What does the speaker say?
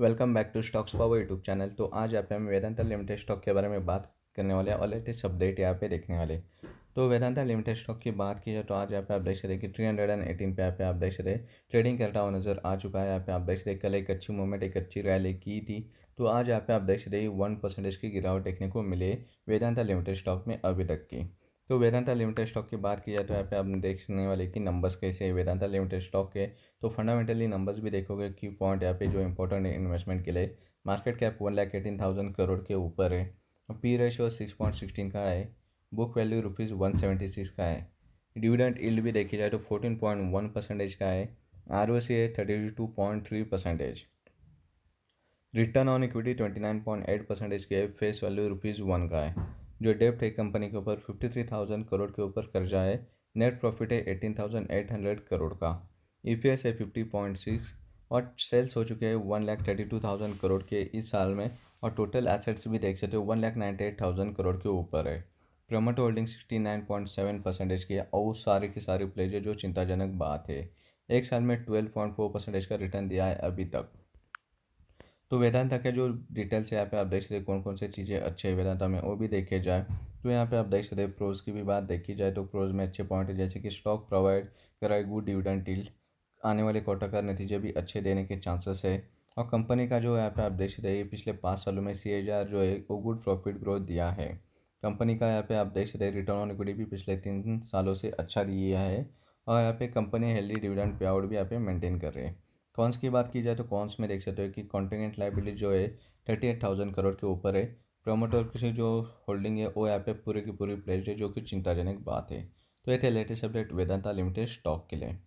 welcome back to Stocks Power YouTube channel तो आज आप हम वेदांता लिमिटेड स्टॉक के बारे में बात करने वाले हैं और लेटेस्ट अपडेट यहाँ पे देखने वाले तो वेदांता लिमिटेड स्टॉक की बात की जाए तो आज यहाँ पे आप देख सकते कि थ्री हंड्रेड एंड एटीन पे यहाँ पे आप देख सकते ट्रेडिंग करता हुआ नजर आ चुका है यहाँ पे आप देख सकते कल एक अच्छी मूवमेंट एक अच्छी रैली की थी तो आज यहाँ पे आप देख सकते वन परसेंटेज की गिरावट देखने को मिले वेदांता लिमिटेड स्टॉक में अभी तक की तो वेदांता लिमिटेड स्टॉक की बात की जाए तो यहाँ पे आप देखने वाले कि नंबर्स कैसे वेदांता लिमिटेड स्टॉक के तो फंडामेंटली नंबर्स भी देखोगे कि पॉइंट यहाँ पे जो इंपॉर्टेंट है इन्वेस्टमेंट के लिए market cap one lakh eighteen thousand crore के ऊपर है P ratio six point sixteen का है book value rupees one seventy six का है डिविडेंट इल्ड भी देखी जाए तो फोर्टीन पॉइंट वन परसेंटेज का है आर ओ सी है thirty two point three percentage return on equity twenty nine point eight percentage के फेस वैल्यू रुपीज़ वन का है जो डेप्ट है कंपनी के ऊपर फिफ्टी थ्री थाउजेंड करोड़ के ऊपर कर्जा है नेट प्रॉफिट है eighteen thousand eight hundred crore का ई पी एस है फिफ्टी पॉइंट सिक्स और सेल्स हो चुके हैं one lakh thirty two thousand crore के इस साल में और टोटल एसेट्स भी देख सकते हो one lakh ninety eight thousand crore के ऊपर है promote holding sixty nine point seven percentage की है और सारे की सारी प्लेज जो चिंताजनक बात है एक साल में ट्वेल्व पॉइंट फोर परसेंटेज का रिटर्न दिया है अभी तक तो वेदांता के जो डिटेल्स यहाँ पे आप देख सकते कौन कौन से चीज़ें अच्छे हैं वेदांता में वो भी देखे जाए तो यहाँ पे आप देख सकते प्रोज की भी बात देखी जाए तो प्रोज में अच्छे पॉइंट है जैसे कि स्टॉक प्रोवाइड कराए गुड डिविडेंड डील आने वाले क्वार्टर का नतीजे भी अच्छे देने के चांसेस है और कंपनी का जो यहाँ पे आप देख सकते हैं पिछले पाँच सालों में सी जो है वो गुड प्रॉफिट ग्रोथ दिया है कंपनी का यहाँ पे आप देख सकते हैं रिटर्न ऑन इक्विटी भी पिछले तीन सालों से अच्छा दिया है और यहाँ पे company healthy dividend pay out भी यहाँ पे मेंटेन कर रही है कॉन्स की बात की जाए तो कॉन्स में देख सकते हो कि कॉन्टिनेंट लाइबिलिटी जो है थर्टी एट थाउजेंड करोड़ के ऊपर है प्रोमोटर की जो होल्डिंग है वो यहाँ पे पूरे की पूरी प्लेज है जो कि चिंताजनक बात है तो ये थे latest update Vedanta limited stock के लिए